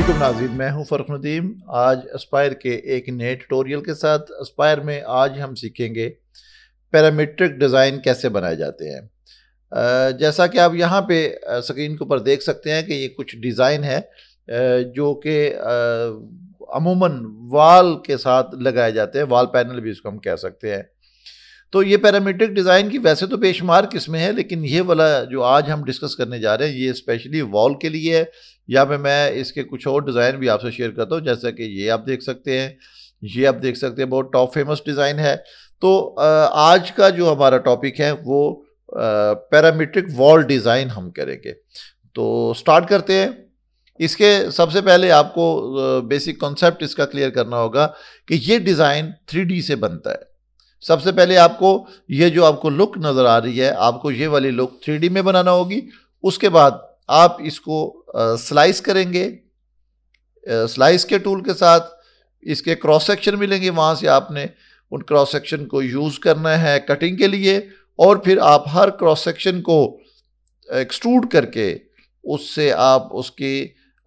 अलैक्म नाजिम मैं हूं फ़र्ख नदीम आज इस्पायर के एक नए ट्यूटोरियल के साथ इस्पायर में आज हम सीखेंगे पैरामीट्रिक डिज़ाइन कैसे बनाए जाते हैं जैसा कि आप यहां पे स्क्रीन के ऊपर देख सकते हैं कि ये कुछ डिज़ाइन है जो कि अमूमन वाल के साथ लगाए जाते हैं वाल पैनल भी इसको हम कह सकते हैं तो ये पैरामीट्रिक डिज़ाइन की वैसे तो बेशुमार किस्में हैं लेकिन ये वाला जो आज हम डिस्कस करने जा रहे हैं ये स्पेशली वॉल के लिए है या फिर मैं इसके कुछ और डिज़ाइन भी आपसे शेयर करता हूँ जैसा कि ये आप देख सकते हैं ये आप देख सकते हैं बहुत टॉप फेमस डिज़ाइन है तो आज का जो हमारा टॉपिक है वो पैरामीट्रिक वॉल डिज़ाइन हम करेंगे तो स्टार्ट करते हैं इसके सबसे पहले आपको बेसिक कॉन्सेप्ट इसका क्लियर करना होगा कि ये डिज़ाइन थ्री से बनता है सबसे पहले आपको ये जो आपको लुक नज़र आ रही है आपको ये वाली लुक थ्री में बनाना होगी उसके बाद आप इसको स्लाइस करेंगे स्लाइस के टूल के साथ इसके क्रॉस सेक्शन मिलेंगे वहाँ से आपने उन क्रॉस सेक्शन को यूज़ करना है कटिंग के लिए और फिर आप हर क्रॉस सेक्शन को एक्सट्रूड करके उससे आप उसकी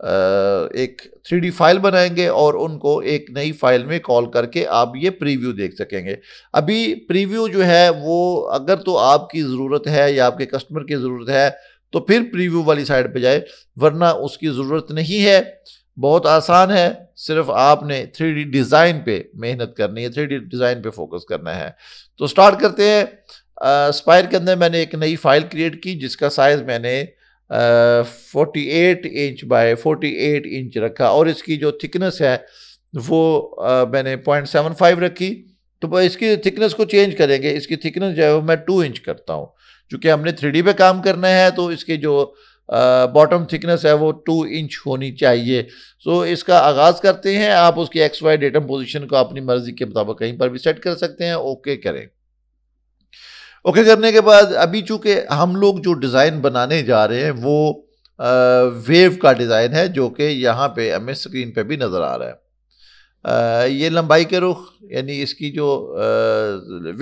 एक थ्री फाइल बनाएंगे और उनको एक नई फाइल में कॉल करके आप ये प्रीव्यू देख सकेंगे अभी प्रीव्यू जो है वो अगर तो आपकी ज़रूरत है या आपके कस्टमर की ज़रूरत है तो फिर प्रीव्यू वाली साइड पे जाए वरना उसकी ज़रूरत नहीं है बहुत आसान है सिर्फ आपने थ्री डिज़ाइन पे मेहनत करनी है थ्री डिज़ाइन पर फोकस करना है तो स्टार्ट करते हैं स्पायर के अंदर मैंने एक नई फाइल क्रिएट की जिसका साइज़ मैंने forty eight inch by forty eight inch रखा और इसकी जो थिकनेस है वो uh, मैंने पॉइंट सेवन फाइव रखी तो इसकी थिकनेस को चेंज करेंगे इसकी थिकनेस जो है वो मैं टू इंच करता हूँ चूँकि हमने थ्री पे काम करना है तो इसके जो बॉटम uh, थिकनेस है वो टू इंच होनी चाहिए सो तो so, इसका आगाज़ करते हैं आप उसकी एक्स वाई डेटम पोजीशन को अपनी मर्ज़ी के मुताबिक कहीं पर भी सेट कर सकते हैं ओके okay करें ओके करने के बाद अभी चूँकि हम लोग जो डिज़ाइन बनाने जा रहे हैं वो आ, वेव का डिज़ाइन है जो कि यहाँ पे हमें स्क्रीन पे भी नज़र आ रहा है आ, ये लंबाई के रुख यानी इसकी जो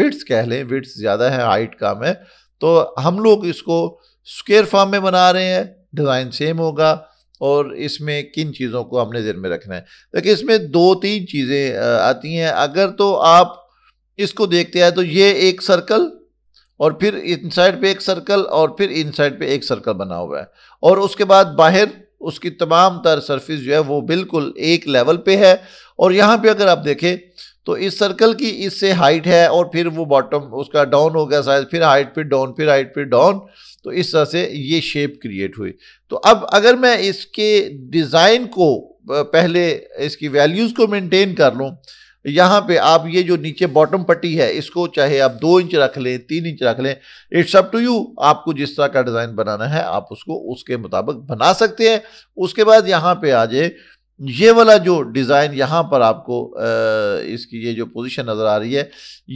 विड्स कह लें विड्स ज़्यादा है हाइट कम है तो हम लोग इसको स्क्वेयर फॉर्म में बना रहे हैं डिज़ाइन सेम होगा और इसमें किन चीज़ों को हमने ज़िन में रखना है देखिए इसमें दो तीन चीज़ें आती हैं अगर तो आप इसको देखते हैं तो ये एक सर्कल और फिर इन साइड पर एक सर्कल और फिर इन साइड पर एक सर्कल बना हुआ है और उसके बाद बाहर उसकी तमाम तर सरफेस जो है वो बिल्कुल एक लेवल पे है और यहाँ पे अगर आप देखें तो इस सर्कल की इससे हाइट है और फिर वो बॉटम उसका डाउन हो गया शायद फिर हाइट फिर डाउन फिर हाइट फिर डाउन तो इस तरह से ये शेप क्रिएट हुई तो अब अगर मैं इसके डिज़ाइन को पहले इसकी वैल्यूज़ को मेनटेन कर लूँ यहाँ पे आप ये जो नीचे बॉटम पट्टी है इसको चाहे आप दो इंच रख लें तीन इंच रख लें इट्स अप टू यू आपको जिस तरह का डिज़ाइन बनाना है आप उसको उसके मुताबिक बना सकते हैं उसके बाद यहाँ पे आ जाए ये वाला जो डिज़ाइन यहाँ पर आपको इसकी ये जो पोजीशन नज़र आ रही है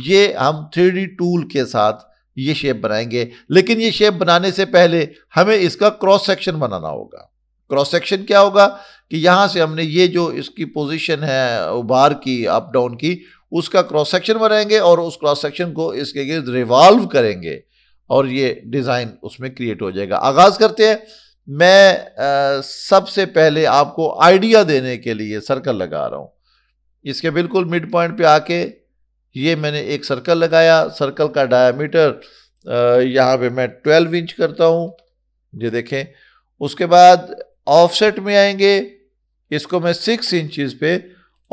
ये हम थ्री टूल के साथ ये शेप बनाएंगे लेकिन ये शेप बनाने से पहले हमें इसका क्रॉस सेक्शन बनाना होगा क्रॉस सेक्शन क्या होगा कि यहाँ से हमने ये जो इसकी पोजीशन है उबार की अप डाउन की उसका क्रॉस सेक्शन बनाएंगे और उस क्रॉस सेक्शन को इसके गिर रिवॉल्व करेंगे और ये डिज़ाइन उसमें क्रिएट हो जाएगा आगाज़ करते हैं मैं सबसे पहले आपको आइडिया देने के लिए सर्कल लगा रहा हूँ इसके बिल्कुल मिड पॉइंट पर आके ये मैंने एक सर्कल लगाया सर्कल का डायामीटर यहाँ पे मैं 12 इंच करता हूँ ये देखें उसके बाद ऑफसेट में आएंगे इसको मैं सिक्स इंचज पे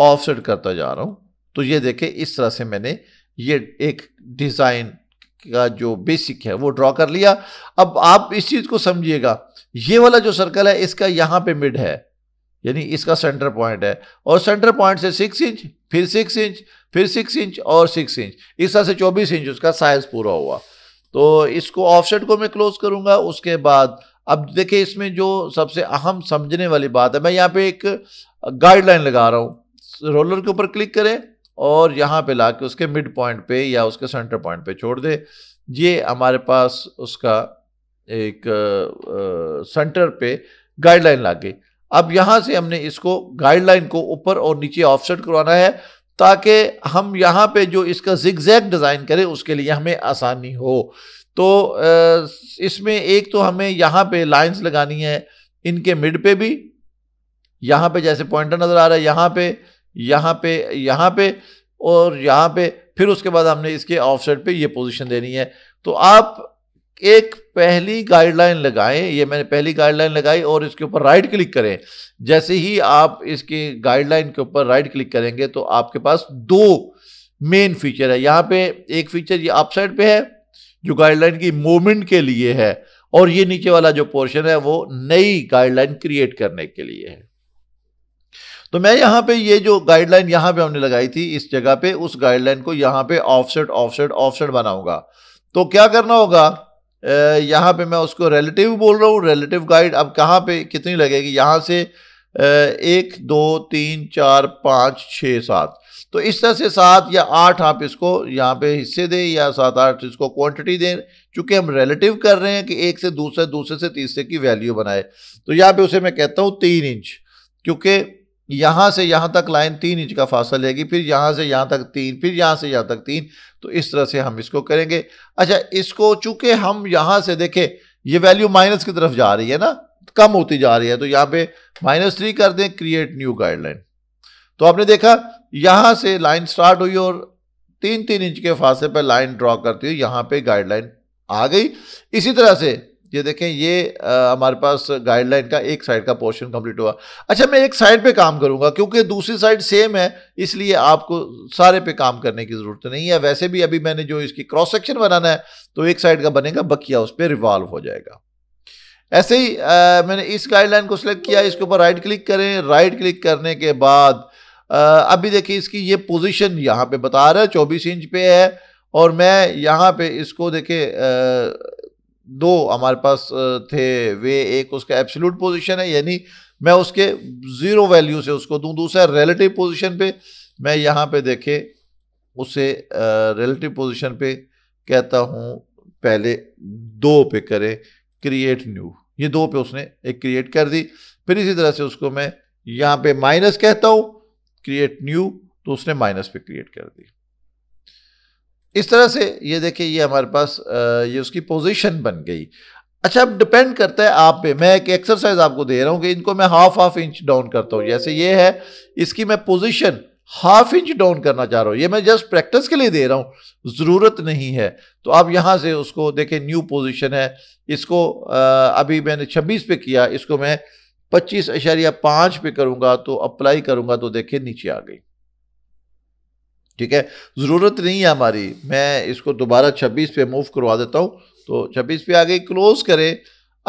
ऑफसेट करता जा रहा हूँ तो ये देखें इस तरह से मैंने ये एक डिज़ाइन का जो बेसिक है वो ड्रॉ कर लिया अब आप इस चीज़ को समझिएगा ये वाला जो सर्कल है इसका यहाँ पे मिड है यानी इसका सेंटर पॉइंट है और सेंटर पॉइंट से सिक्स इंच फिर सिक्स इंच फिर सिक्स इंच और सिक्स इंच इस तरह से चौबीस इंच उसका साइज पूरा हुआ तो इसको ऑफसेट को मैं क्लोज करूँगा उसके बाद अब देखिए इसमें जो सबसे अहम समझने वाली बात है मैं यहाँ पे एक गाइडलाइन लगा रहा हूँ रोलर के ऊपर क्लिक करें और यहाँ पे ला के उसके मिड पॉइंट पे या उसके सेंटर पॉइंट पे छोड़ दे ये हमारे पास उसका एक सेंटर पे गाइडलाइन ला गई अब यहाँ से हमने इसको गाइडलाइन को ऊपर और नीचे ऑफसेट करवाना है ताकि हम यहाँ पे जो इसका जिग्जैग डिज़ाइन करें उसके लिए हमें आसानी हो तो इसमें एक तो हमें यहाँ पे लाइंस लगानी है इनके मिड पे भी यहाँ पे जैसे पॉइंटर नज़र आ रहा है यहाँ पे यहाँ पे यहाँ पे और यहाँ पे फिर उसके बाद हमने इसके ऑफ साइड पर ये पोजिशन देनी है तो आप एक पहली गाइडलाइन लगाएं ये मैंने पहली गाइडलाइन लगाई और इसके ऊपर राइट क्लिक करें जैसे ही आप इसके गाइडलाइन के ऊपर राइट क्लिक करेंगे तो आपके पास दो मेन फीचर है यहाँ पे एक फीचर ये अप साइड पे है जो गाइडलाइन की मूवमेंट के लिए है और ये नीचे वाला जो पोर्शन है वो नई गाइडलाइन क्रिएट करने के लिए है तो मैं यहां पे ये जो गाइडलाइन यहाँ पे हमने लगाई थी इस जगह पे उस गाइडलाइन को यहाँ पे ऑफसेट ऑफसेट ऑफसेट बनाऊंगा तो क्या करना होगा यहां पे मैं उसको रिलेटिव बोल रहा हूं रिलेटिव गाइड अब कहाँ पे कितनी लगेगी यहां से एक दो तीन चार पांच छ सात तो इस तरह से सात या आठ आप इसको यहाँ पे हिस्से दें या सात आठ इसको क्वांटिटी दें चूँकि हम रिलेटिव कर रहे हैं कि एक से दूसरे दूसरे से तीसरे की वैल्यू बनाए तो यहाँ पे उसे मैं कहता हूँ तीन इंच क्योंकि यहाँ से यहाँ तक लाइन तीन इंच का फासला लेगी फिर यहाँ से यहाँ तक तीन फिर यहाँ से यहाँ तक तीन तो इस तरह से हम इसको करेंगे अच्छा इसको चूँकि हम यहाँ से देखें ये वैल्यू माइनस की तरफ जा रही है ना कम होती जा रही है तो यहाँ पे माइनस थ्री कर दें क्रिएट न्यू गाइडलाइन तो आपने देखा यहां से लाइन स्टार्ट हुई और तीन तीन इंच के फासले पर लाइन ड्रॉ करती हुई यहां पे गाइडलाइन आ गई इसी तरह से ये देखें ये हमारे पास गाइडलाइन का एक साइड का पोर्शन कंप्लीट हुआ अच्छा मैं एक साइड पे काम करूंगा क्योंकि दूसरी साइड सेम है इसलिए आपको सारे पे काम करने की ज़रूरत नहीं है वैसे भी अभी मैंने जो इसकी क्रॉस सेक्शन बनाना है तो एक साइड का बनेगा बकिया उस पर रिवॉल्व हो जाएगा ऐसे ही आ, मैंने इस गाइडलाइन को सिलेक्ट किया इसके ऊपर राइट क्लिक करें राइट क्लिक करने के बाद अभी देखिए इसकी ये पोजीशन यहाँ पे बता रहा है चौबीस इंच पे है और मैं यहाँ पे इसको देखे दो हमारे पास थे वे एक उसका एब्सोल्यूट पोजीशन है यानी मैं उसके ज़ीरो वैल्यू से उसको दूँ दूसरा रिलेटिव पोजीशन पे मैं यहाँ पे देखे उसे रिलेटिव पोजीशन पे कहता हूँ पहले दो पे करें क्रिएट न्यू ये दो पे उसने एक क्रिएट कर दी फिर इसी तरह से उसको मैं यहाँ पे माइनस कहता हूँ क्रिएट न्यू तो उसने माइनस पे क्रिएट कर दी इस तरह से ये देखिए ये हमारे पास ये उसकी पोजीशन बन गई अच्छा अब डिपेंड करता है आप पे मैं एक एक्सरसाइज आपको दे रहा हूँ कि इनको मैं हाफ हाफ इंच डाउन करता हूँ जैसे ये है इसकी मैं पोजीशन हाफ इंच डाउन करना चाह रहा हूँ ये मैं जस्ट प्रैक्टिस के लिए दे रहा हूँ ज़रूरत नहीं है तो आप यहाँ से उसको देखें न्यू पोजिशन है इसको अभी मैंने छब्बीस पे किया इसको मैं पच्चीस अशारिया पांच पे करूंगा तो अप्लाई करूंगा तो देखिए नीचे आ गई ठीक है ज़रूरत नहीं है हमारी मैं इसको दोबारा छब्बीस पे मूव करवा देता हूं तो छब्बीस पे आ गई क्लोज़ करे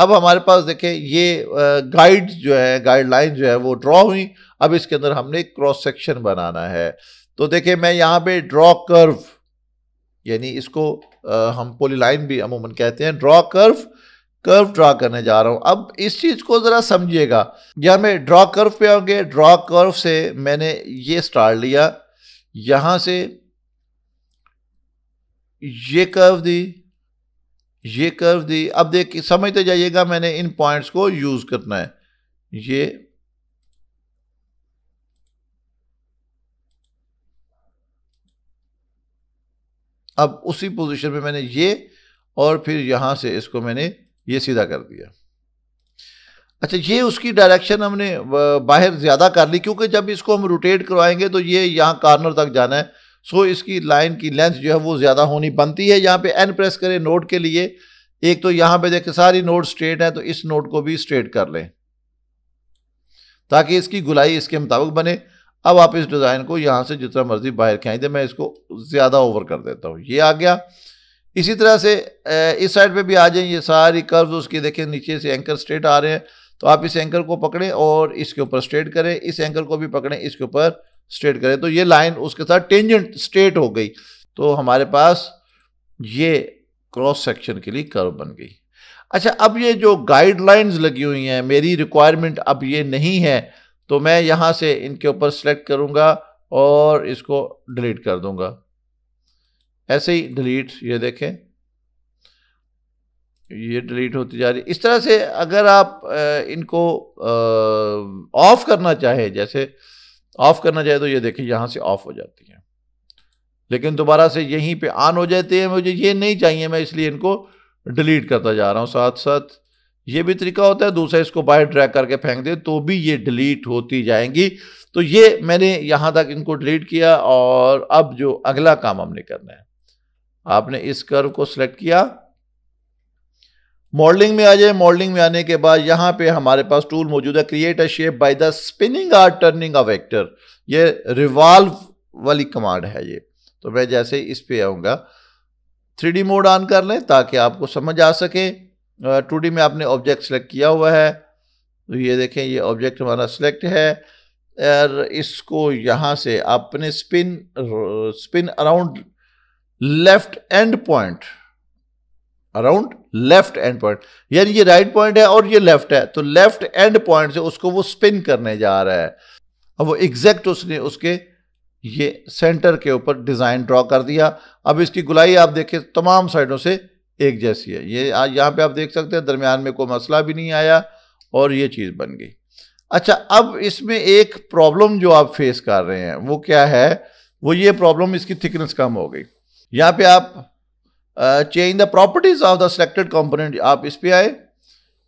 अब हमारे पास देखें ये गाइड जो है गाइडलाइन जो है वो ड्रॉ हुई अब इसके अंदर हमने क्रॉस सेक्शन बनाना है तो देखें मैं यहाँ पे ड्रॉ कर्व यानी इसको आ, हम पोली लाइन भी अमूमन कहते हैं ड्रॉ कर्व कर्व ड्रा करने जा रहा हूँ अब इस चीज़ को ज़रा समझिएगा या मैं ड्रा कर्व पे आओगे ड्रा कर्व से मैंने ये स्टार्ट लिया यहाँ से ये कर्व दी ये कर्व दी अब देख समझते तो जाइएगा मैंने इन पॉइंट्स को यूज़ करना है ये अब उसी पोजीशन पे मैंने ये और फिर यहाँ से इसको मैंने ये सीधा कर दिया अच्छा ये उसकी डायरेक्शन हमने बाहर ज़्यादा कर ली क्योंकि जब इसको हम रोटेट करवाएंगे तो ये यहाँ कार्नर तक जाना है सो इसकी लाइन की लेंथ जो है वो ज़्यादा होनी बनती है यहाँ पे एन प्रेस करें नोट के लिए एक तो यहाँ पे देखें सारी नोट स्ट्रेट है तो इस नोट को भी स्ट्रेट कर लें ताकि इसकी गुलाई इसके मुताबिक बने अब आप इस डिज़ाइन को यहाँ से जितना मर्ज़ी बाहर खेच दें मैं इसको ज़्यादा ओवर कर देता हूँ ये आ गया इसी तरह से इस साइड पे भी आ जाए ये सारी कर्व उसकी देखें नीचे से एंकर स्ट्रेट आ रहे हैं तो आप इस एंकर को पकड़ें और इसके ऊपर स्ट्रेट करें इस एंकर को भी पकड़ें इसके ऊपर स्ट्रेट करें तो ये लाइन उसके साथ टेंजेंट स्ट्रेट हो गई तो हमारे पास ये क्रॉस सेक्शन के लिए कर्व बन गई अच्छा अब ये जो गाइडलाइंस लगी हुई हैं मेरी रिक्वायरमेंट अब ये नहीं है तो मैं यहाँ से इनके ऊपर सेलेक्ट करूँगा और इसको डिलीट कर दूँगा ऐसे ही डिलीट ये देखें ये डिलीट होती जा रही इस तरह से अगर आप इनको ऑफ करना चाहे जैसे ऑफ करना चाहे तो ये देखें यहाँ से ऑफ हो जाती है लेकिन दोबारा से यहीं पे ऑन हो जाते हैं मुझे ये नहीं चाहिए मैं इसलिए इनको डिलीट करता जा रहा हूँ साथ साथ ये भी तरीका होता है दूसरा इसको बाहर ड्रैग करके फेंक दे तो भी ये डिलीट होती जाएंगी तो ये मैंने यहाँ तक इनको डिलीट किया और अब जो अगला काम हमने करना है आपने इस कर्व को सिलेक्ट किया मॉडलिंग में आ जाए मॉडलिंग में आने के बाद यहां पे हमारे पास टूल मौजूद है create a shape by the spinning or turning a vector ये रिवॉल्व वाली कमांड है ये तो मैं जैसे इस पे आऊंगा थ्री मोड ऑन कर लें ताकि आपको समझ आ सके टू में आपने ऑब्जेक्ट सेलेक्ट किया हुआ है तो ये देखें ये ऑब्जेक्ट हमारा सेलेक्ट है और इसको यहाँ से अपने spin spin around left end point around left end point यानी ये राइट right पॉइंट है और ये लेफ्ट है तो लेफ्ट एंड पॉइंट से उसको वो स्पिन करने जा रहा है अब वो एग्जैक्ट उसने उसके ये सेंटर के ऊपर डिज़ाइन ड्रॉ कर दिया अब इसकी गुलाई आप देखें तमाम साइडों से एक जैसी है ये यहाँ पे आप देख सकते हैं दरमियान में कोई मसला भी नहीं आया और ये चीज़ बन गई अच्छा अब इसमें एक प्रॉब्लम जो आप फेस कर रहे हैं वो क्या है वो ये प्रॉब्लम इसकी थिकनेस कम हो गई यहाँ पे आप change the properties of the selected component आप इस पे आए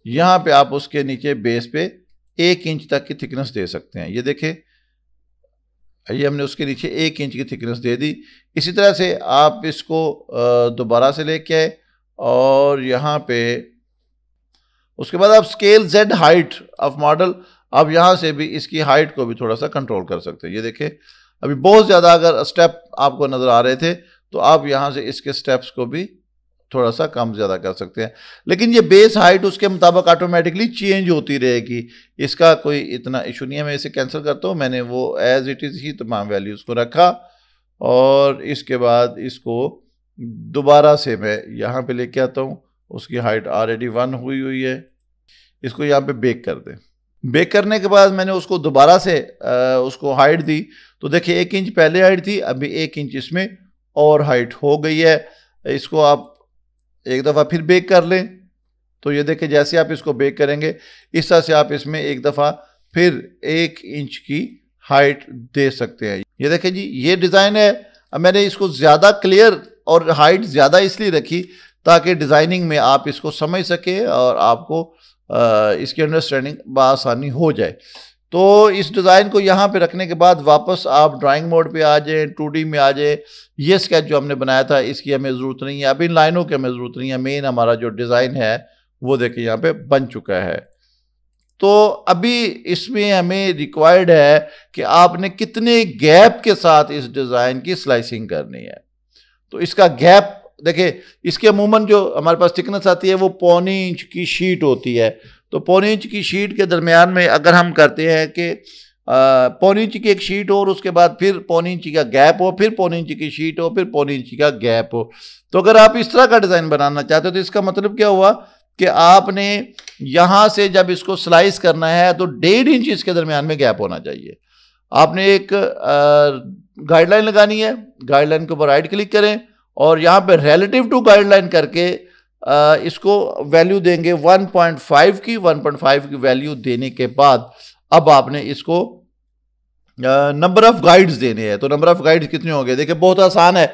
यहाँ पे आप उसके नीचे बेस पे एक इंच तक की थिकनेस दे सकते हैं ये देखें ये हमने उसके नीचे एक इंच की थिकनेस दे दी इसी तरह से आप इसको दोबारा से लेके आए और यहाँ पे उसके बाद आप scale Z height of model आप यहाँ से भी इसकी हाइट को भी थोड़ा सा कंट्रोल कर सकते हैं ये देखें अभी बहुत ज़्यादा अगर स्टेप आपको नज़र आ रहे थे तो आप यहाँ से इसके स्टेप्स को भी थोड़ा सा कम ज़्यादा कर सकते हैं लेकिन ये बेस हाइट उसके मुताबिक ऑटोमेटिकली चेंज होती रहेगी इसका कोई इतना इशू नहीं है मैं इसे कैंसिल करता हूँ मैंने वो एज इट इज़ ही तमाम वैल्यूज़ को रखा और इसके बाद इसको दोबारा से मैं यहाँ पे लेके आता हूँ उसकी हाइट ऑलरेडी वन हुई हुई है इसको यहाँ पे बेक कर दें बेक करने के बाद मैंने उसको दोबारा से आ, उसको हाइट दी तो देखिए एक इंच पहले हाइट थी अभी एक इंच इसमें और हाइट हो गई है इसको आप एक दफ़ा फिर बेक कर लें तो ये देखें जैसे आप इसको बेक करेंगे इस तरह से आप इसमें एक दफ़ा फिर एक इंच की हाइट दे सकते हैं ये देखें जी ये डिज़ाइन है अब मैंने इसको ज़्यादा क्लियर और हाइट ज़्यादा इसलिए रखी ताकि डिज़ाइनिंग में आप इसको समझ सकें और आपको इसकी अंडरस्टैंडिंग बसानी हो जाए तो इस डिज़ाइन को यहाँ पे रखने के बाद वापस आप ड्राइंग मोड पे आ जाएं टू में आ जाएं ये स्केच जो हमने बनाया था इसकी हमें ज़रूरत नहीं है अब इन लाइनों की हमें ज़रूरत नहीं है मेन हमारा जो डिज़ाइन है वो देखिए यहाँ पे बन चुका है तो अभी इसमें हमें रिक्वायर्ड है कि आपने कितने गैप के साथ इस डिज़ाइन की स्लाइसिंग करनी है तो इसका गैप देखिए इसके अमूमन जो हमारे पास थिकनेस आती है वो पौनी इंच की शीट होती है तो पौन इंच की शीट के दरमियान में अगर हम करते हैं कि पौन इंच की एक शीट हो और उसके बाद फिर पौन इंच का गैप हो फिर पौन इंच की शीट हो फिर पौन इंच का गैप हो तो अगर आप इस तरह का डिज़ाइन बनाना चाहते हो तो इसका मतलब क्या हुआ कि आपने यहाँ से जब इसको स्लाइस करना है तो डेढ़ इंच इसके दरमियान में गैप होना चाहिए आपने एक गाइडलाइन लगानी है गाइडलाइन के ऊपर राइट क्लिक करें और यहाँ पे रिलेटिव टू गाइडलाइन करके इसको वैल्यू देंगे 1.5 की 1.5 की वैल्यू देने के बाद अब आपने इसको नंबर ऑफ गाइड्स देने हैं तो नंबर ऑफ गाइड्स कितने होंगे देखिए बहुत आसान है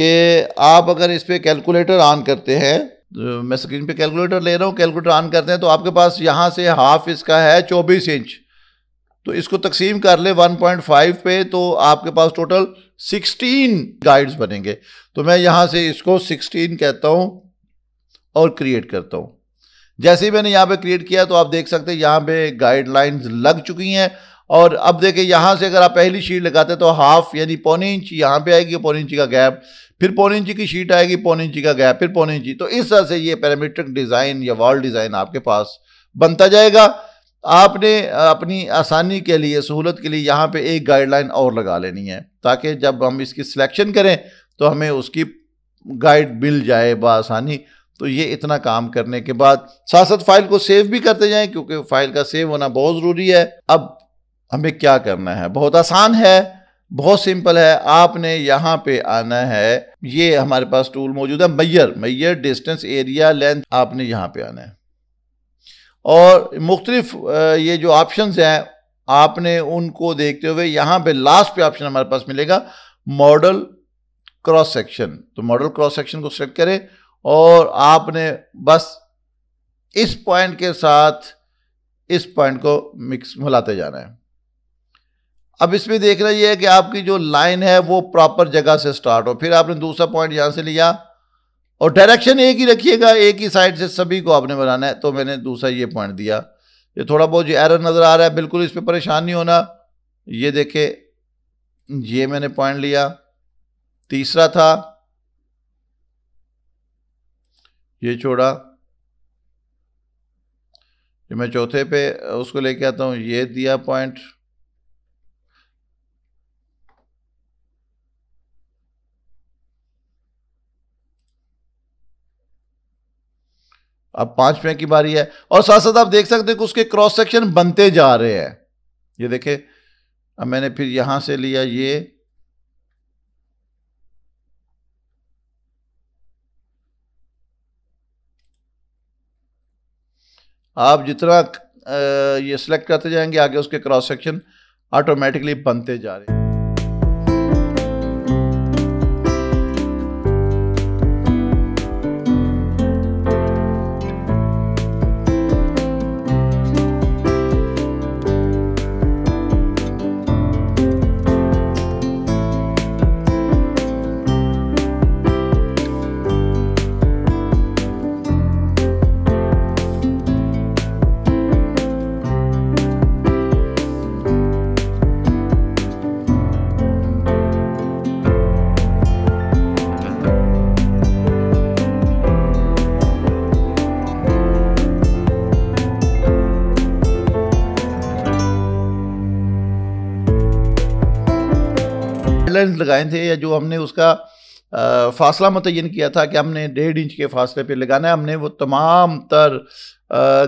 कि आप अगर इस पर कैलकुलेटर ऑन करते हैं तो मैं स्क्रीन पे कैलकुलेटर ले रहा हूँ कैलकुलेटर ऑन करते हैं तो आपके पास यहाँ से हाफ इसका है चौबीस इंच तो इसको तकसीम कर ले 1.5 पे तो आपके पास टोटल 16 गाइड्स बनेंगे तो मैं यहाँ से इसको 16 कहता हूँ और क्रिएट करता हूँ जैसे ही मैंने यहाँ पे क्रिएट किया तो आप देख सकते हैं यहाँ पे गाइडलाइंस लग चुकी हैं और अब देखिए यहाँ से अगर आप पहली शीट लगाते हैं तो हाफ यानी पौने इंच यहाँ पे आएगी पौने इंची का गैप फिर पौने इंची की शीट आएगी पौने इंची का गैप फिर पौने इंची तो इस तरह से ये पैरामीट्रिक डिज़ाइन या वॉल डिज़ाइन आपके पास बनता जाएगा आपने अपनी आसानी के लिए सहूलत के लिए यहाँ पर एक गाइडलाइन और लगा लेनी है ताकि जब हम इसकी सिलेक्शन करें तो हमें उसकी गाइड मिल जाए बसानी तो ये इतना काम करने के बाद साथ साथ फाइल को सेव भी करते जाएं क्योंकि फाइल का सेव होना बहुत ज़रूरी है अब हमें क्या करना है बहुत आसान है बहुत सिंपल है आपने यहाँ पे आना है ये हमारे पास टूल मौजूद है measure measure distance area length आपने यहाँ पे आना है और मुख्तलिफ ये जो ऑप्शंस हैं आपने उनको देखते हुए यहाँ पे लास्ट पे ऑप्शन हमारे पास मिलेगा मॉडल क्रॉस सेक्शन तो मॉडल क्रॉस सेक्शन को सिलेक्ट करें और आपने बस इस पॉइंट के साथ इस पॉइंट को मिक्स मिलाते जाना है अब इसमें देखना यह है कि आपकी जो लाइन है वो प्रॉपर जगह से स्टार्ट हो फिर आपने दूसरा पॉइंट यहाँ से लिया और डायरेक्शन एक ही रखिएगा एक ही साइड से सभी को आपने बनाना है तो मैंने दूसरा ये पॉइंट दिया ये थोड़ा बहुत जो एरर नज़र आ रहा है बिल्कुल इस पर परेशान नहीं होना ये देखे ये मैंने पॉइंट लिया तीसरा था ये छोड़ा ये मैं चौथे पे उसको लेके आता हूँ ये दिया पॉइंट अब पांचवें की बारी है और साथ साथ आप देख सकते हैं कि उसके क्रॉस सेक्शन बनते जा रहे हैं ये देखे अब मैंने फिर यहां से लिया ये आप जितना ये सिलेक्ट करते जाएंगे आगे उसके क्रॉस सेक्शन ऑटोमेटिकली बनते जा रहे हैं पॉइंट लगाए थे या जो हमने उसका आ, फासला मतयन किया था कि हमने डेढ़ इंच के फासले पे लगाना है हमने वो तमाम तर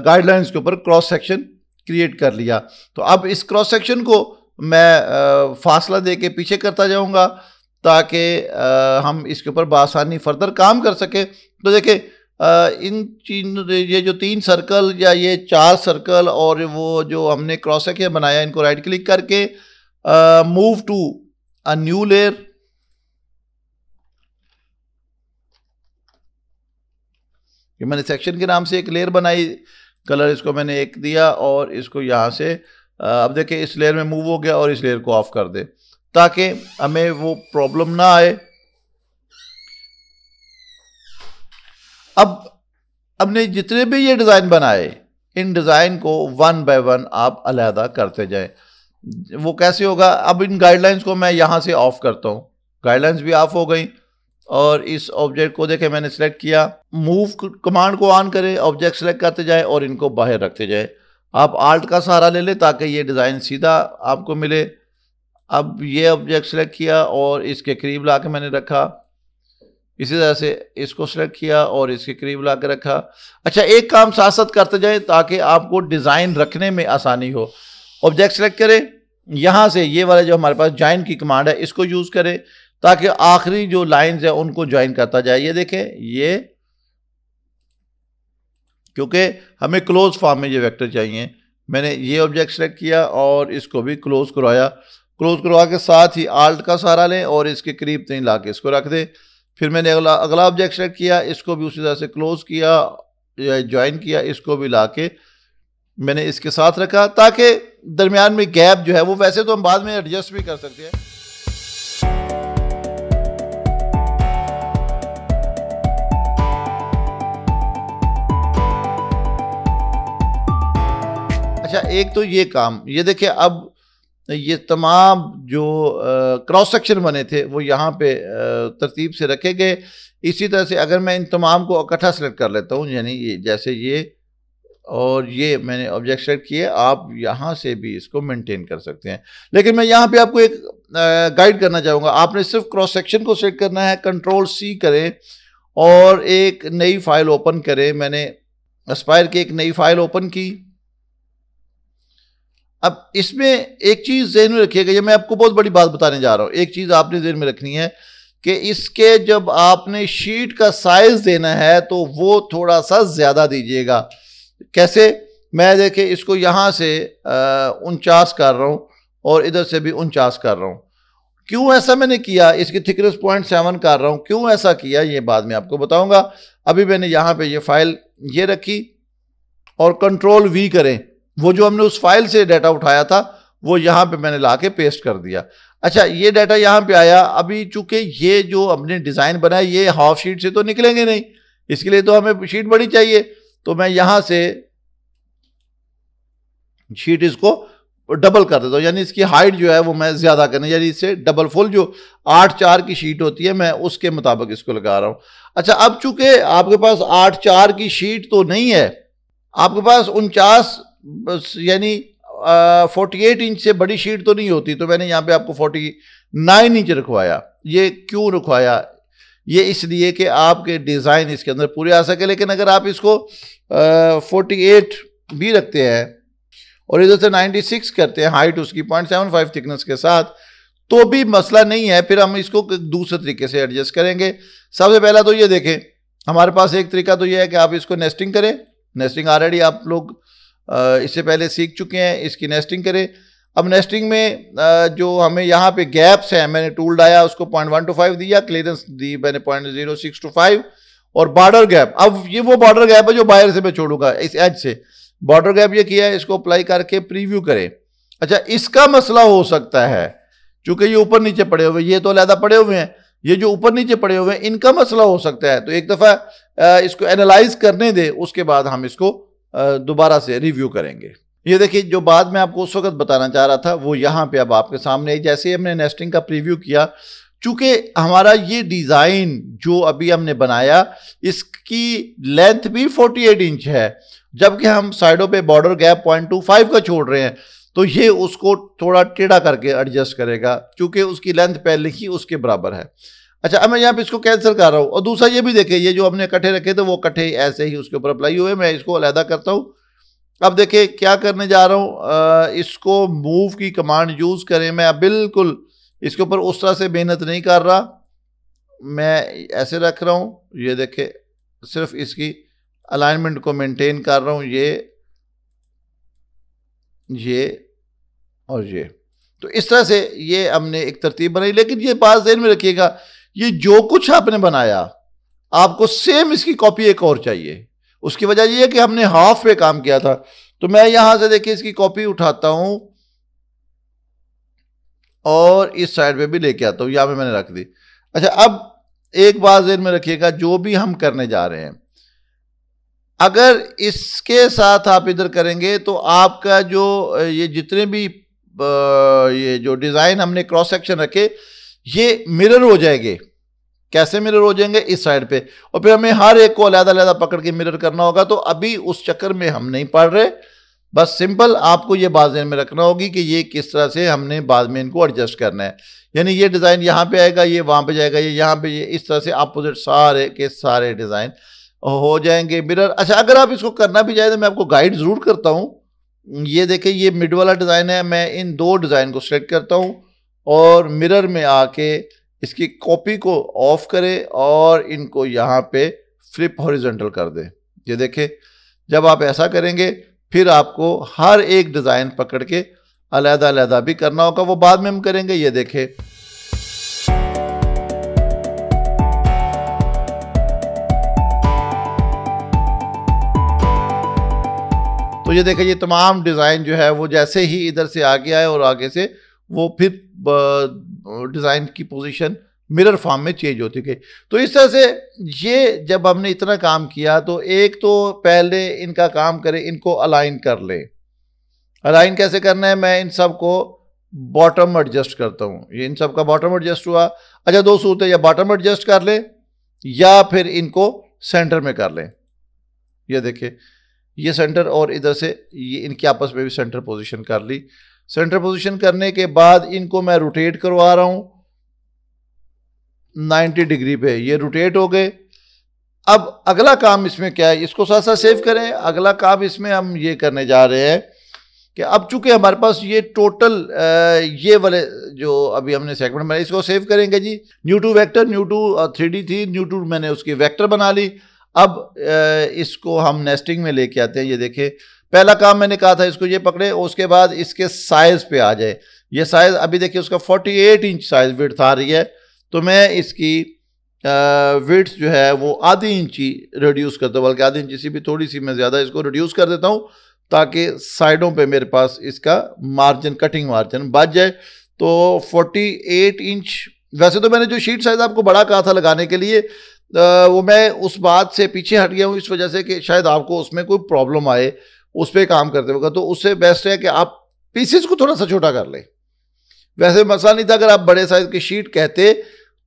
गाइडलाइंस के ऊपर क्रॉस सेक्शन क्रिएट कर लिया तो अब इस क्रॉस सेक्शन को मैं आ, फासला दे के पीछे करता जाऊँगा ताकि हम इसके ऊपर बासानी फर्दर काम कर सकें तो देखें इन चीन ये जो तीन सर्कल या ये चार सर्कल और वो जो हमने क्रॉस सेक्शन बनाया इनको राइट क्लिक करके move to a new layer ये मैंने सेक्शन के नाम से एक लेयर बनाई कलर इसको मैंने एक दिया और इसको यहाँ से अब देखें इस लेयर में मूव हो गया और इस लेयर को ऑफ कर दे ताकि हमें वो प्रॉब्लम ना आए अब हमने जितने भी ये डिज़ाइन बनाए इन डिज़ाइन को वन बाय वन आप अलहदा करते जाएं वो कैसे होगा अब इन गाइडलाइंस को मैं यहाँ से ऑफ करता हूँ गाइडलाइंस भी ऑफ हो गई और इस ऑब्जेक्ट को देखे मैंने सेलेक्ट किया मूव कमांड को ऑन करें ऑब्जेक्ट सेलेक्ट करते जाए और इनको बाहर रखते जाए आप आल्ट का सहारा ले लें ताकि ये डिज़ाइन सीधा आपको मिले अब ये ऑब्जेक्ट सेलेक्ट किया और इसके करीब ला के मैंने रखा इसी तरह से इसको सेलेक्ट किया और इसके करीब ला के रखा अच्छा एक काम साथ साथ करते जाए ताकि आपको डिज़ाइन रखने में आसानी हो ऑब्जेक्ट सेलेक्ट करें यहाँ से ये वाला जो हमारे पास ज्वाइन की कमांड है इसको यूज़ करें ताकि आखिरी जो लाइंस है उनको ज्वाइन करता जाए ये देखें ये क्योंकि हमें क्लोज फॉर्म में ये वेक्टर चाहिए मैंने ये ऑब्जेक्ट सेलेक्ट किया और इसको भी क्लोज करवाया क्लोज करवा के साथ ही आल्ट का सहारा लें और इसके करीब तीन ला के इसको रख दें फिर मैंने अगला अगला ऑब्जेक्ट सेलेक्ट किया इसको भी उसी तरह से क्लोज किया ज्वाइन किया इसको भी ला के मैंने इसके साथ रखा ताकि दरमियान में गैप जो है वो वैसे तो हम बाद में एडजस्ट भी कर सकते हैं अच्छा एक तो ये काम ये देखिए अब ये तमाम जो क्रॉस सेक्शन बने थे वो यहाँ पे तरतीब से रखे गए इसी तरह से अगर मैं इन तमाम को इकट्ठा सेलेक्ट कर लेता हूँ यानी ये जैसे ये और ये मैंने ऑब्जेक्शन किए आप यहाँ से भी इसको मेंटेन कर सकते हैं लेकिन मैं यहाँ पे आपको एक गाइड करना चाहूँगा आपने सिर्फ क्रॉस सेक्शन को सेट करना है कंट्रोल सी करें और एक नई फाइल ओपन करें मैंने एस्पायर की एक नई फाइल ओपन की अब इसमें एक चीज़ जहन में रखिएगा ये मैं आपको बहुत बड़ी बात बताने जा रहा हूँ एक चीज़ आपने जहन में रखनी है कि इसके जब आपने शीट का साइज़ देना है तो वो थोड़ा सा ज़्यादा दीजिएगा कैसे मैं देखे इसको यहाँ से उनचास कर रहा हूँ और इधर से भी उनचास कर रहा हूँ क्यों ऐसा मैंने किया इसकी थिकनेस पॉइंट सेवन कर रहा हूँ क्यों ऐसा किया ये बाद में आपको बताऊँगा अभी मैंने यहाँ पे ये फाइल ये रखी और कंट्रोल वी करें वो जो हमने उस फाइल से डाटा उठाया था वो यहाँ पे मैंने ला के पेस्ट कर दिया अच्छा ये डाटा यहाँ पे आया अभी चूंकि ये जो हमने डिज़ाइन बनाया ये हाफ शीट से तो निकलेंगे नहीं इसके लिए तो हमें शीट बड़ी चाहिए तो मैं यहां से शीट इसको डबल कर देता हूँ यानी इसकी हाइट जो है वो मैं ज़्यादा करने यानी इससे डबल फुल जो आठ चार की शीट होती है मैं उसके मुताबिक इसको लगा रहा हूँ अच्छा अब चूंकि आपके पास आठ चार की शीट तो नहीं है आपके पास उनचास यानी फोर्टी एट इंच से बड़ी शीट तो नहीं होती तो मैंने यहाँ पे आपको फोर्टी नाइन इंच रखवाया ये क्यों रखवाया ये इसलिए कि आपके डिज़ाइन इसके अंदर पूरे आ सके लेकिन अगर आप इसको फोर्टी एट भी रखते हैं और इधर से नाइन्टी सिक्स करते हैं हाइट उसकी पॉइंट सेवन फाइव थिकनेस के साथ तो भी मसला नहीं है फिर हम इसको दूसरे तरीके से एडजस्ट करेंगे सबसे पहला तो ये देखें हमारे पास एक तरीका तो ये है कि आप इसको नेस्टिंग करें नेस्टिंग ऑलरेडी आप लोग इससे पहले सीख चुके हैं इसकी नेस्टिंग करें अब नेस्टिंग में जो हमें यहाँ पे गैप्स हैं मैंने टूल डाया उसको पॉइंट वन टू फाइव दिया क्लियरेंस दी मैंने point zero six two five और बॉर्डर गैप अब ये वो बॉर्डर गैप है जो बाहर से मैं छोड़ूंगा इस एज से बॉर्डर गैप ये किया है इसको अप्लाई करके प्रीव्यू करें अच्छा इसका मसला हो सकता है चूंकि ये ऊपर नीचे पड़े हुए ये तो अलहदा पड़े हुए हैं ये जो ऊपर नीचे पड़े हुए हैं इनका मसला हो सकता है तो एक दफ़ा इसको एनालाइज करने दें उसके बाद हम इसको दोबारा से रिव्यू करेंगे ये देखिए जो बाद में आपको उस वक्त बताना चाह रहा था वो यहाँ पे अब आपके सामने जैसे ही हमने नेस्टिंग का प्रीव्यू किया चूँकि हमारा ये डिज़ाइन जो अभी हमने बनाया इसकी लेंथ भी 48 इंच है जबकि हम साइडों पे बॉर्डर गैप 0.25 का छोड़ रहे हैं तो ये उसको थोड़ा टेढ़ा करके एडजस्ट करेगा क्योंकि उसकी लेंथ पहले ही उसके बराबर है अच्छा अब मैं यहाँ पे इसको कैंसिल कर रहा हूँ और दूसरा ये भी देखें ये जो हमने कट्ठे रखे थे वो कट्ठे ऐसे ही उसके ऊपर अप्लाई हुए मैं इसको अलहदा करता हूँ अब देखिए क्या करने जा रहा हूँ इसको मूव की कमांड यूज़ करें मैं बिल्कुल इसके ऊपर उस तरह से मेहनत नहीं कर रहा मैं ऐसे रख रहा हूँ ये देखे सिर्फ इसकी अलाइनमेंट को मेंटेन कर रहा हूँ ये ये और ये तो इस तरह से ये हमने एक तरतीब बनाई लेकिन ये बात जहन में रखिएगा ये जो कुछ आपने बनाया आपको सेम इसकी कॉपी एक और चाहिए उसकी वजह यह है कि हमने हाफ पे काम किया था तो मैं यहां से देखिए इसकी कॉपी उठाता हूं और इस साइड पे भी लेके आता हूं यहां पे मैंने रख दी अच्छा अब एक बात जेन में रखिएगा जो भी हम करने जा रहे हैं अगर इसके साथ आप इधर करेंगे तो आपका जो ये जितने भी ये जो डिज़ाइन हमने क्रॉस सेक्शन रखे ये मिरर हो जाएंगे कैसे मिरर हो जाएंगे इस साइड पे और फिर हमें हर एक को अलहदा अलहदा पकड़ के मिरर करना होगा तो अभी उस चक्कर में हम नहीं पढ़ रहे बस सिंपल आपको ये बात में रखना होगी कि ये किस तरह से हमने बाद में इनको एडजस्ट करना है यानी ये डिज़ाइन यहाँ पे आएगा ये वहाँ पे जाएगा ये यहाँ पे ये इस तरह से अपोजिट सारे के सारे डिज़ाइन हो जाएंगे मिरर अच्छा अगर आप इसको करना भी चाहें तो मैं आपको गाइड ज़रूर करता हूँ ये देखें ये मिड वाला डिज़ाइन है मैं इन दो डिज़ाइन को सेलेक्ट करता हूँ और मिरर में आके इसकी कॉपी को ऑफ करें और इनको यहाँ पे फ्लिप हॉरिजेंटल कर दें ये देखें जब आप ऐसा करेंगे फिर आपको हर एक डिज़ाइन पकड़ के अलहदा अलहदा भी करना होगा वो बाद में हम करेंगे ये देखें तो ये देखें ये तमाम डिज़ाइन जो है वो जैसे ही इधर से आगे आए और आगे से वो फिर डिज़ाइन की पोजीशन मिरर फॉर्म में चेंज होती गई तो इस तरह से ये जब हमने इतना काम किया तो एक तो पहले इनका काम करें इनको अलाइन कर लें अलाइन कैसे करना है मैं इन सब को बॉटम एडजस्ट करता हूँ ये इन सब का बॉटम एडजस्ट हुआ अच्छा दो सूत्र या बॉटम एडजस्ट कर लें या फिर इनको सेंटर में कर लें ये देखिए ये सेंटर और इधर से ये इनकी आपस में भी सेंटर पोजीशन कर ली सेंटर पोजीशन करने के बाद इनको मैं रोटेट करवा रहा हूं 90 डिग्री पे ये रोटेट हो गए अब अगला काम इसमें क्या है इसको साथ साथ सेव करें अगला काम इसमें हम ये करने जा रहे हैं कि अब चूंकि हमारे पास ये टोटल ये वाले जो अभी हमने सेगमेंट बनाया इसको सेव करेंगे जी new to vector new to three D थी न्यू टू मैंने उसकी वैक्टर बना ली अब इसको हम नेस्टिंग में लेके आते हैं ये देखें पहला काम मैंने कहा था इसको ये पकड़े उसके बाद इसके साइज़ पे आ जाए ये साइज़ अभी देखिए उसका 48 इंच साइज़ विड्थ आ रही है तो मैं इसकी विड्थ जो है वो आधी इंची रिड्यूस करता हूँ बल्कि आधी इंची से भी थोड़ी सी मैं ज़्यादा इसको रिड्यूस कर देता हूँ ताकि साइडों पर मेरे पास इसका मार्जिन कटिंग मार्जिन बच जाए तो फोर्टी इंच वैसे तो मैंने जो शीट साइज़ आपको बड़ा कहा था लगाने के लिए वो मैं उस बात से पीछे हट गया हूँ इस वजह से कि शायद आपको उसमें कोई प्रॉब्लम आए उस पर काम करते वक्त तो उससे बेस्ट है कि आप पीसीस को थोड़ा सा छोटा कर लें वैसे मसला नहीं था अगर आप बड़े साइज की शीट कहते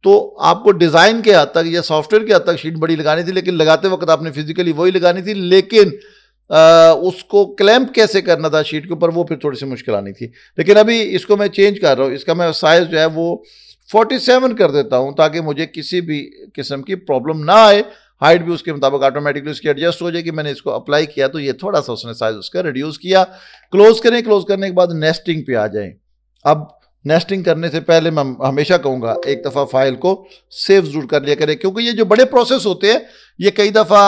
तो आपको डिज़ाइन के हद तक या सॉफ्टवेयर के हद तक शीट बड़ी लगानी थी लेकिन लगाते वक्त आपने फिजिकली वही लगानी थी लेकिन आ, उसको क्लैम्प कैसे करना था शीट के ऊपर वो फिर थोड़ी सी मुश्किल आनी थी लेकिन अभी इसको मैं चेंज कर रहा हूँ इसका मैं साइज़ जो है वो 47 कर देता हूँ ताकि मुझे किसी भी किस्म की प्रॉब्लम ना आए हाइट भी उसके मुताबिक ऑटोमेटिकली उसकी एडजस्ट हो जाएगी मैंने इसको अप्लाई किया तो ये थोड़ा सा उसने साइज उसका रिड्यूस किया क्लोज करें क्लोज करने के बाद नेस्टिंग पे आ जाए अब नेस्टिंग करने से पहले मैं हमेशा कहूँगा एक दफ़ा फाइल को सेव जरूर कर लिया करें क्योंकि ये जो बड़े प्रोसेस होते हैं ये कई दफ़ा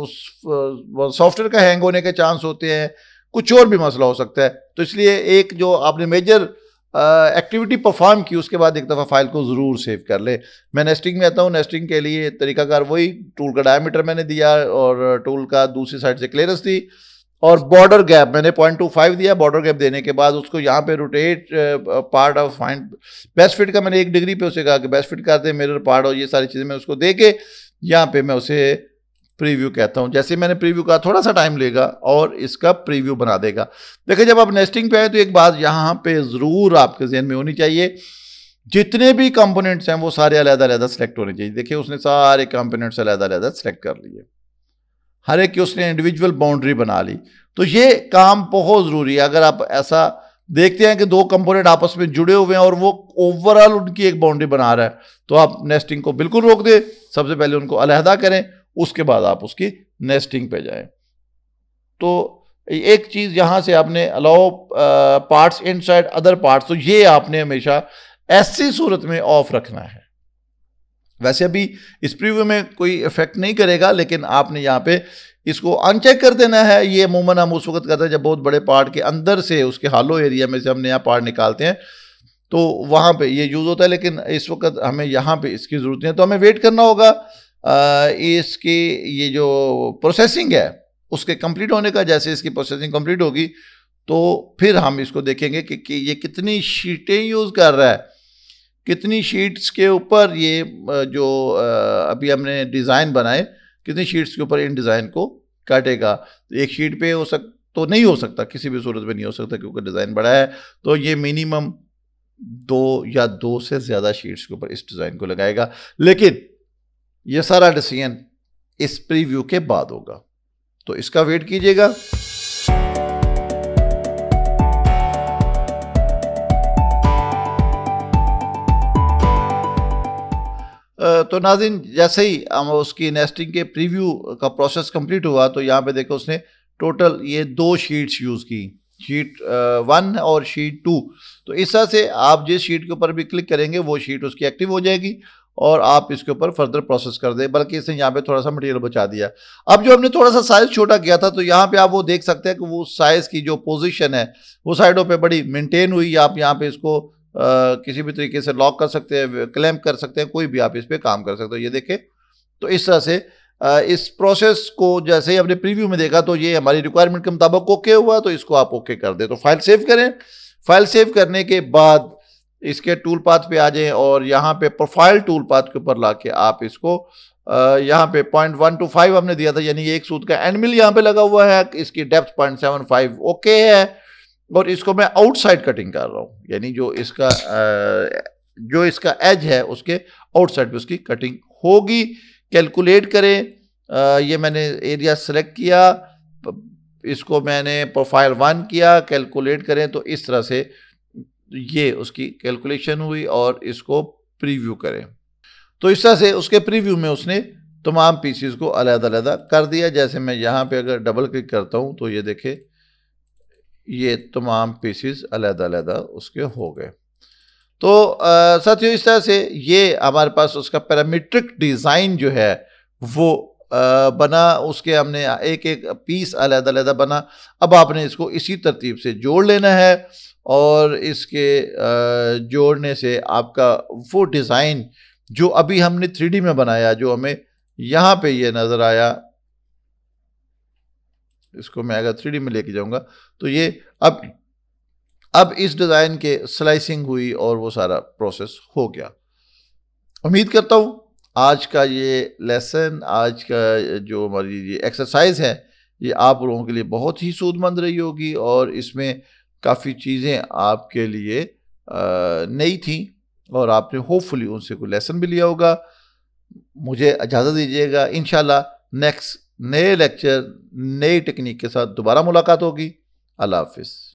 उस सॉफ्टवेयर का हैंग होने के चांस होते हैं कुछ और भी मसला हो सकता है तो इसलिए एक जो आपने मेजर एक्टिविटी परफॉर्म की उसके बाद एक दफ़ा फाइल को ज़रूर सेव कर ले मैं नेस्टिंग में आता हूँ नेस्टिंग के लिए तरीकाकार वही टूल का डायमीटर मैंने दिया और टूल का दूसरी साइड से क्लियरेंस थी और बॉर्डर गैप मैंने पॉइंट टू फाइव दिया बॉर्डर गैप देने के बाद उसको यहाँ पे rotate part of find best fit का मैंने एक डिग्री पे उसे कहा कि बेस्ट फिट करते मेरे पार्ट और ये सारी चीज़ें मैं उसको दे के यहाँ पे मैं उसे प्रीव्यू कहता हूँ जैसे मैंने प्रीव्यू कहा थोड़ा सा टाइम लेगा और इसका प्रीव्यू बना देगा देखिए जब आप नेस्टिंग पे आए तो एक बात यहाँ पे ज़रूर आपके जहन में होनी चाहिए जितने भी कंपोनेंट्स हैं वो सारे अलहदा अलहदा सेलेक्ट होने चाहिए देखिए उसने सारे कंपोनेंट्स अलहदा अलहदा सेलेक्ट कर लिए हर एक की उसने इंडिविजुअल बाउंड्री बना ली तो ये काम बहुत ज़रूरी है अगर आप ऐसा देखते हैं कि दो कंपोनेंट आपस में जुड़े हुए हैं और वो ओवरऑल उनकी एक बाउंड्री बना रहा है तो आप नेस्टिंग को बिल्कुल रोक दें सबसे पहले उनको अलहदा करें उसके बाद आप उसकी नेस्टिंग पे जाएं तो एक चीज़ यहाँ से आपने allow parts inside other parts तो ये आपने हमेशा ऐसी सूरत में ऑफ रखना है वैसे अभी इस प्रीव्यू में कोई इफेक्ट नहीं करेगा लेकिन आपने यहाँ पे इसको अनचेक कर देना है ये अमूमन हम उस वक्त करते हैं जब बहुत बड़े पार्ट के अंदर से उसके हालो एरिया में से हमने यहाँ पार्ट निकालते हैं तो वहाँ पे ये यूज़ होता है लेकिन इस वक्त हमें यहाँ पे इसकी ज़रूरत नहीं है तो हमें वेट करना होगा इसकी ये जो प्रोसेसिंग है उसके कंप्लीट होने का जैसे इसकी प्रोसेसिंग कंप्लीट होगी तो फिर हम इसको देखेंगे कि, कि ये कितनी शीटें यूज़ कर रहा है कितनी शीट्स के ऊपर ये जो अभी हमने डिज़ाइन बनाए कितनी शीट्स के ऊपर इन डिज़ाइन को काटेगा तो एक शीट पे हो सक तो नहीं हो सकता किसी भी सूरत में नहीं हो सकता क्योंकि डिज़ाइन बड़ा है तो ये मिनिमम दो या दो से ज़्यादा शीट्स के ऊपर इस डिज़ाइन को लगाएगा लेकिन यह सारा डिसीजन इस प्रीव्यू के बाद होगा तो इसका वेट कीजिएगा तो नाजिन जैसे ही हम उसकी नेस्टिंग के प्रीव्यू का प्रोसेस कंप्लीट हुआ तो यहाँ पे देखो उसने टोटल ये दो शीट्स यूज़ की शीट वन और शीट टू तो इस तरह से आप जिस शीट के ऊपर भी क्लिक करेंगे वो शीट उसकी एक्टिव हो जाएगी और आप इसके ऊपर फर्दर प्रोसेस कर दें बल्कि इसने यहाँ पे थोड़ा सा मटेरियल बचा दिया अब जो हमने थोड़ा सा साइज़ छोटा किया था तो यहाँ पे आप वो देख सकते हैं कि वो साइज़ की जो पोजीशन है वो साइडों पे बड़ी मेंटेन हुई आप यहाँ पे इसको आ, किसी भी तरीके से लॉक कर सकते हैं क्लेम कर सकते हैं कोई भी आप इस पर काम कर सकते हो ये देखें तो इस तरह से आ, इस प्रोसेस को जैसे ही हमने प्रीव्यू में देखा तो ये हमारी रिक्वायरमेंट के मुताबिक ओके हुआ तो इसको आप ओके कर दें तो फाइल सेव करें फाइल सेव करने के बाद इसके टूल पाथ पे आ जाएं और यहाँ पे प्रोफाइल टूल पाथ के ऊपर ला के आप इसको यहाँ पे पॉइंट वन टू फाइव हमने दिया था यानी एक सूद का एनमिल यहाँ पे लगा हुआ है इसकी depth point seven five okay है और इसको मैं आउटसाइड कटिंग कर रहा हूँ यानी जो इसका जो इसका एज है उसके आउटसाइड पे उसकी कटिंग होगी कैलकुलेट करें ये मैंने एरिया सेलेक्ट किया इसको मैंने प्रोफाइल वन किया कैलकुलेट करें तो इस तरह से तो ये उसकी कैलकुलेशन हुई और इसको प्रीव्यू करें तो इस तरह से उसके प्रीव्यू में उसने तमाम पीसीज को अलग अलग कर दिया जैसे मैं यहाँ पे अगर डबल क्लिक करता हूँ तो ये देखे ये तमाम पीसीज अलग अलग उसके हो गए तो साथियों इस तरह से ये हमारे पास उसका पैरामीट्रिक डिज़ाइन जो है वो बना उसके हमने एक एक पीस अलहदा बना अब आपने इसको इसी तरतीब से जोड़ लेना है और इसके जोड़ने से आपका वो डिज़ाइन जो अभी हमने थ्री में बनाया जो हमें यहाँ पे ये नज़र आया इसको मैं अगर थ्री में लेके जाऊँगा तो ये अब अब इस डिज़ाइन के स्लाइसिंग हुई और वो सारा प्रोसेस हो गया उम्मीद करता हूँ आज का ये लेसन आज का जो हमारी ये एक्सरसाइज है ये आप लोगों के लिए बहुत ही सूदमंद रही होगी और इसमें काफ़ी चीज़ें आपके लिए नई थी और आपने होपफुली उनसे कोई लेसन भी लिया होगा मुझे इजाज़त दीजिएगा इन नेक्स्ट नए लेक्चर नई टेक्निक के साथ दोबारा मुलाकात होगी अल्लाह हाफिज़